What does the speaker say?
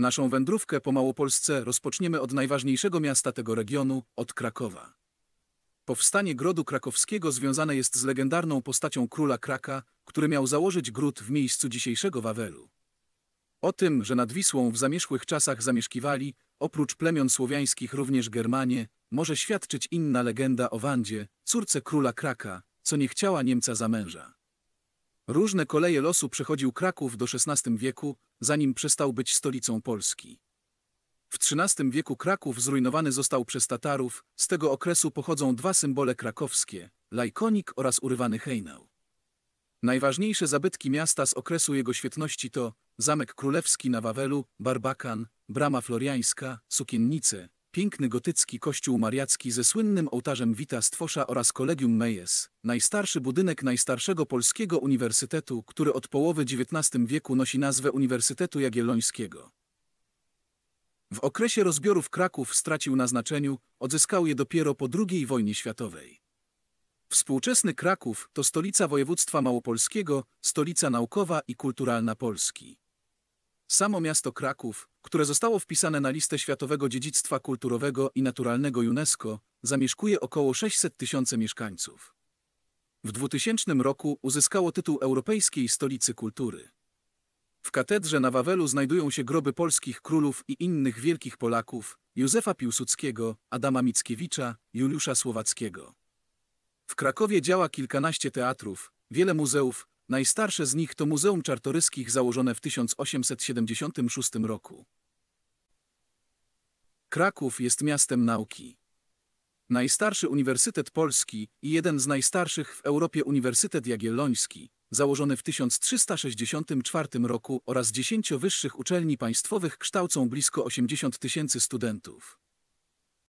Naszą wędrówkę po Małopolsce rozpoczniemy od najważniejszego miasta tego regionu, od Krakowa. Powstanie Grodu Krakowskiego związane jest z legendarną postacią króla Kraka, który miał założyć gród w miejscu dzisiejszego Wawelu. O tym, że nad Wisłą w zamierzchłych czasach zamieszkiwali, oprócz plemion słowiańskich również Germanie, może świadczyć inna legenda o Wandzie, córce króla Kraka, co nie chciała Niemca za męża. Różne koleje losu przechodził Kraków do XVI wieku, zanim przestał być stolicą Polski. W XIII wieku Kraków zrujnowany został przez Tatarów, z tego okresu pochodzą dwa symbole krakowskie, lajkonik oraz urywany hejnał. Najważniejsze zabytki miasta z okresu jego świetności to Zamek Królewski na Wawelu, Barbakan, Brama Floriańska, Sukiennice, piękny gotycki kościół mariacki ze słynnym ołtarzem Wita Stwosza oraz Kolegium Mejes, najstarszy budynek najstarszego polskiego uniwersytetu, który od połowy XIX wieku nosi nazwę Uniwersytetu Jagiellońskiego. W okresie rozbiorów Kraków stracił na znaczeniu, odzyskał je dopiero po II wojnie światowej. Współczesny Kraków to stolica województwa małopolskiego, stolica naukowa i kulturalna Polski. Samo miasto Kraków, które zostało wpisane na listę Światowego Dziedzictwa Kulturowego i Naturalnego UNESCO, zamieszkuje około 600 tysięcy mieszkańców. W 2000 roku uzyskało tytuł Europejskiej Stolicy Kultury. W katedrze na Wawelu znajdują się groby polskich królów i innych wielkich Polaków, Józefa Piłsudskiego, Adama Mickiewicza, Juliusza Słowackiego. W Krakowie działa kilkanaście teatrów, wiele muzeów, Najstarsze z nich to Muzeum Czartoryskich założone w 1876 roku. Kraków jest miastem nauki. Najstarszy Uniwersytet Polski i jeden z najstarszych w Europie Uniwersytet Jagielloński, założony w 1364 roku oraz 10 wyższych uczelni państwowych kształcą blisko 80 tysięcy studentów.